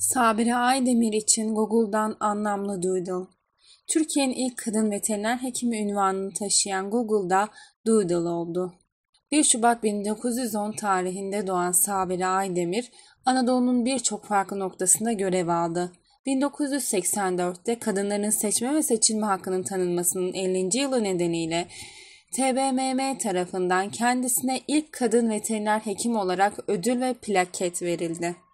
Sabire Aydemir için Google'dan anlamlı Doodle. Türkiye'nin ilk kadın veteriner hekimi ünvanını taşıyan Google'da Doodle oldu. 1 Şubat 1910 tarihinde doğan Sabire Aydemir, Anadolu'nun birçok farklı noktasında görev aldı. 1984'te kadınların seçme ve seçilme hakkının tanınmasının 50. yılı nedeniyle TBMM tarafından kendisine ilk kadın veteriner hekim olarak ödül ve plaket verildi.